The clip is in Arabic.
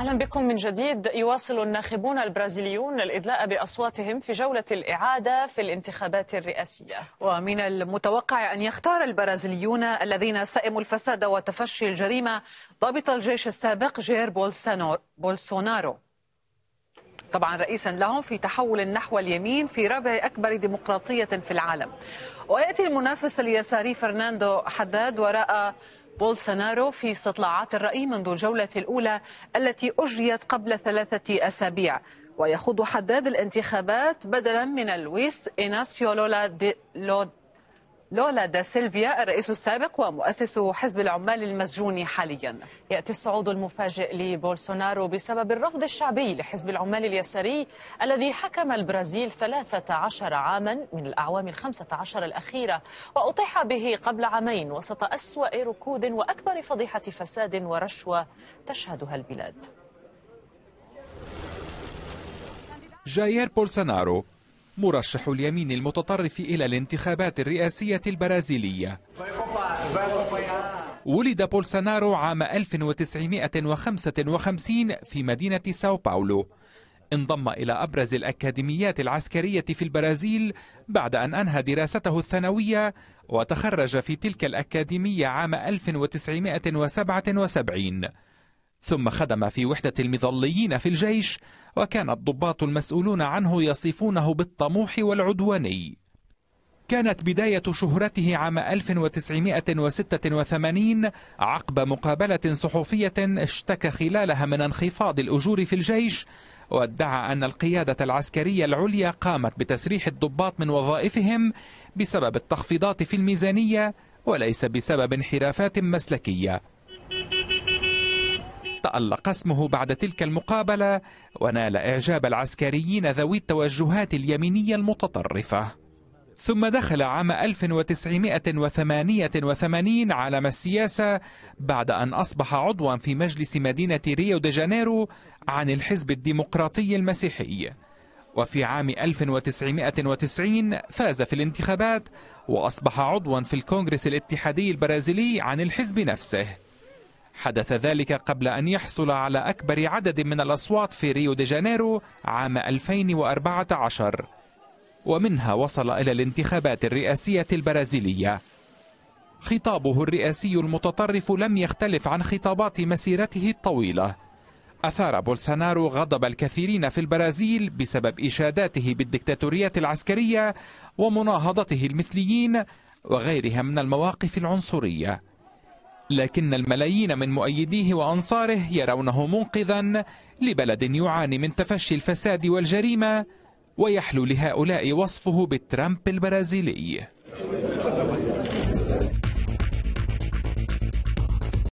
أهلا بكم من جديد يواصل الناخبون البرازيليون الإدلاء بأصواتهم في جولة الإعادة في الانتخابات الرئاسية ومن المتوقع أن يختار البرازيليون الذين سئموا الفساد وتفشي الجريمة ضابط الجيش السابق جير بولسونارو طبعا رئيسا لهم في تحول نحو اليمين في رابع أكبر ديمقراطية في العالم ويأتي المنافس اليساري فرناندو حداد وراء بولسونارو في استطلاعات الرأي منذ الجولة الأولى التي أجريت قبل ثلاثة أسابيع ويخوض حداد الانتخابات بدلا من لويس إيناسيو لولا دي لود لولا دا سيلفيا الرئيس السابق ومؤسس حزب العمال المسجون حاليا يأتي الصعود المفاجئ لبولسونارو بسبب الرفض الشعبي لحزب العمال اليساري الذي حكم البرازيل 13 عاما من الأعوام الخمسة عشر الأخيرة وأطيح به قبل عامين وسط أسوأ ركود وأكبر فضيحة فساد ورشوة تشهدها البلاد جاير بولسونارو مرشح اليمين المتطرف إلى الانتخابات الرئاسية البرازيلية ولد بولسونارو عام 1955 في مدينة ساو باولو انضم إلى أبرز الأكاديميات العسكرية في البرازيل بعد أن أنهى دراسته الثانوية وتخرج في تلك الأكاديمية عام 1977 ثم خدم في وحدة المظليين في الجيش وكان الضباط المسؤولون عنه يصفونه بالطموح والعدواني كانت بداية شهرته عام 1986 عقب مقابلة صحفية اشتكى خلالها من انخفاض الأجور في الجيش وادعى أن القيادة العسكرية العليا قامت بتسريح الضباط من وظائفهم بسبب التخفيضات في الميزانية وليس بسبب انحرافات مسلكية تألق اسمه بعد تلك المقابلة ونال إعجاب العسكريين ذوي التوجهات اليمينية المتطرفة ثم دخل عام 1988 عالم السياسة بعد أن أصبح عضوا في مجلس مدينة ريو دي جانيرو عن الحزب الديمقراطي المسيحي وفي عام 1990 فاز في الانتخابات وأصبح عضوا في الكونغرس الاتحادي البرازيلي عن الحزب نفسه حدث ذلك قبل أن يحصل على أكبر عدد من الأصوات في ريو دي جانيرو عام 2014 ومنها وصل إلى الانتخابات الرئاسية البرازيلية خطابه الرئاسي المتطرف لم يختلف عن خطابات مسيرته الطويلة أثار بولسنارو غضب الكثيرين في البرازيل بسبب إشاداته بالدكتاتوريات العسكرية ومناهضته المثليين وغيرها من المواقف العنصريه لكن الملايين من مؤيديه وأنصاره يرونه منقذا لبلد يعاني من تفشي الفساد والجريمة ويحلو لهؤلاء وصفه بالترامب البرازيلي